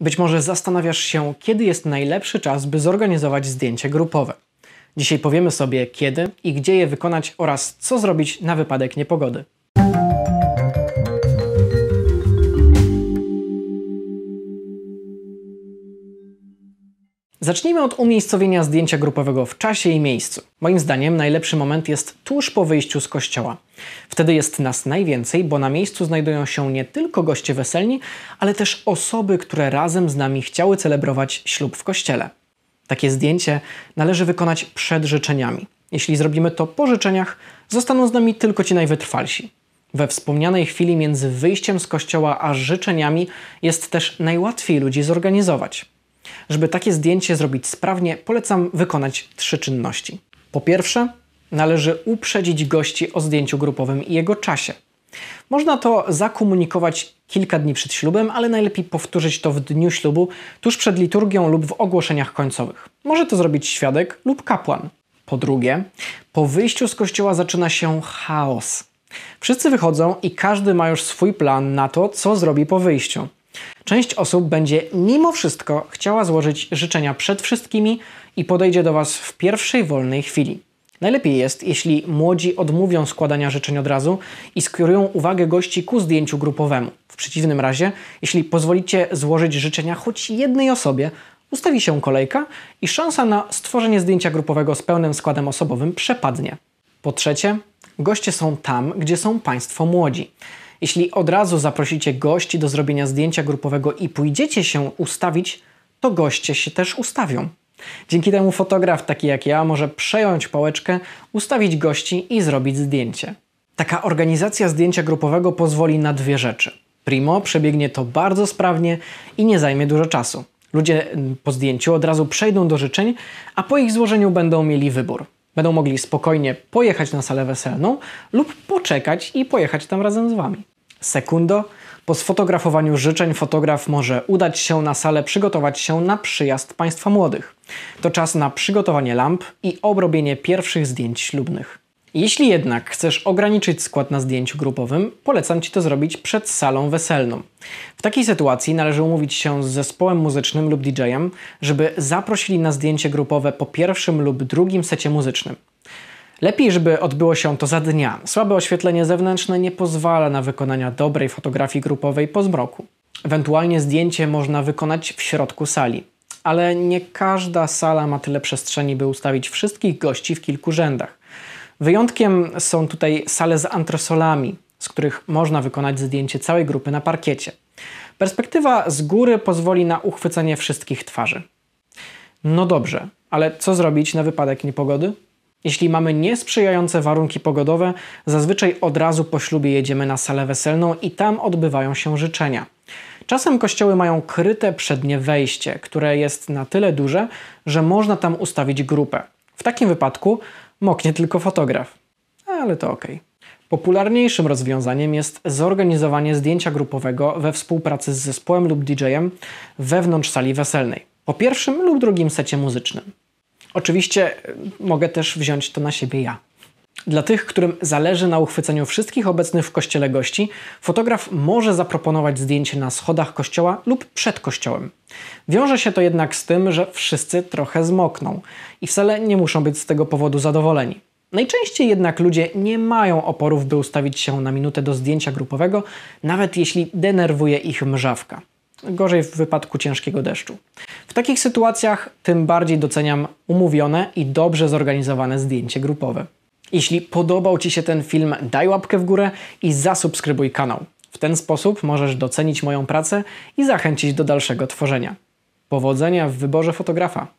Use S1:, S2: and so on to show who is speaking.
S1: Być może zastanawiasz się, kiedy jest najlepszy czas, by zorganizować zdjęcie grupowe. Dzisiaj powiemy sobie, kiedy i gdzie je wykonać oraz co zrobić na wypadek niepogody. Zacznijmy od umiejscowienia zdjęcia grupowego w czasie i miejscu. Moim zdaniem najlepszy moment jest tuż po wyjściu z kościoła. Wtedy jest nas najwięcej, bo na miejscu znajdują się nie tylko goście weselni, ale też osoby, które razem z nami chciały celebrować ślub w kościele. Takie zdjęcie należy wykonać przed życzeniami. Jeśli zrobimy to po życzeniach, zostaną z nami tylko ci najwytrwalsi. We wspomnianej chwili między wyjściem z kościoła a życzeniami jest też najłatwiej ludzi zorganizować. Żeby takie zdjęcie zrobić sprawnie, polecam wykonać trzy czynności. Po pierwsze, należy uprzedzić gości o zdjęciu grupowym i jego czasie. Można to zakomunikować kilka dni przed ślubem, ale najlepiej powtórzyć to w dniu ślubu, tuż przed liturgią lub w ogłoszeniach końcowych. Może to zrobić świadek lub kapłan. Po drugie, po wyjściu z kościoła zaczyna się chaos. Wszyscy wychodzą i każdy ma już swój plan na to, co zrobi po wyjściu. Część osób będzie mimo wszystko chciała złożyć życzenia przed wszystkimi i podejdzie do Was w pierwszej wolnej chwili. Najlepiej jest, jeśli młodzi odmówią składania życzeń od razu i skierują uwagę gości ku zdjęciu grupowemu. W przeciwnym razie, jeśli pozwolicie złożyć życzenia choć jednej osobie, ustawi się kolejka i szansa na stworzenie zdjęcia grupowego z pełnym składem osobowym przepadnie. Po trzecie, goście są tam, gdzie są Państwo młodzi. Jeśli od razu zaprosicie gości do zrobienia zdjęcia grupowego i pójdziecie się ustawić, to goście się też ustawią. Dzięki temu fotograf taki jak ja może przejąć pałeczkę, ustawić gości i zrobić zdjęcie. Taka organizacja zdjęcia grupowego pozwoli na dwie rzeczy. Primo, przebiegnie to bardzo sprawnie i nie zajmie dużo czasu. Ludzie mm, po zdjęciu od razu przejdą do życzeń, a po ich złożeniu będą mieli wybór. Będą mogli spokojnie pojechać na salę weselną lub poczekać i pojechać tam razem z Wami. Sekundo, po sfotografowaniu życzeń fotograf może udać się na salę przygotować się na przyjazd Państwa młodych. To czas na przygotowanie lamp i obrobienie pierwszych zdjęć ślubnych. Jeśli jednak chcesz ograniczyć skład na zdjęciu grupowym, polecam Ci to zrobić przed salą weselną. W takiej sytuacji należy umówić się z zespołem muzycznym lub DJ-em, żeby zaprosili na zdjęcie grupowe po pierwszym lub drugim secie muzycznym. Lepiej, żeby odbyło się to za dnia. Słabe oświetlenie zewnętrzne nie pozwala na wykonania dobrej fotografii grupowej po zmroku. Ewentualnie zdjęcie można wykonać w środku sali, ale nie każda sala ma tyle przestrzeni, by ustawić wszystkich gości w kilku rzędach. Wyjątkiem są tutaj sale z antresolami, z których można wykonać zdjęcie całej grupy na parkiecie. Perspektywa z góry pozwoli na uchwycenie wszystkich twarzy. No dobrze, ale co zrobić na wypadek niepogody? Jeśli mamy niesprzyjające warunki pogodowe, zazwyczaj od razu po ślubie jedziemy na salę weselną i tam odbywają się życzenia. Czasem kościoły mają kryte przednie wejście, które jest na tyle duże, że można tam ustawić grupę. W takim wypadku moknie tylko fotograf. Ale to ok. Popularniejszym rozwiązaniem jest zorganizowanie zdjęcia grupowego we współpracy z zespołem lub DJ-em wewnątrz sali weselnej, po pierwszym lub drugim secie muzycznym. Oczywiście e, mogę też wziąć to na siebie ja. Dla tych, którym zależy na uchwyceniu wszystkich obecnych w kościele gości, fotograf może zaproponować zdjęcie na schodach kościoła lub przed kościołem. Wiąże się to jednak z tym, że wszyscy trochę zmokną i wcale nie muszą być z tego powodu zadowoleni. Najczęściej jednak ludzie nie mają oporów, by ustawić się na minutę do zdjęcia grupowego, nawet jeśli denerwuje ich mrzawka. Gorzej w wypadku ciężkiego deszczu. W takich sytuacjach tym bardziej doceniam umówione i dobrze zorganizowane zdjęcie grupowe. Jeśli podobał Ci się ten film, daj łapkę w górę i zasubskrybuj kanał. W ten sposób możesz docenić moją pracę i zachęcić do dalszego tworzenia. Powodzenia w wyborze fotografa.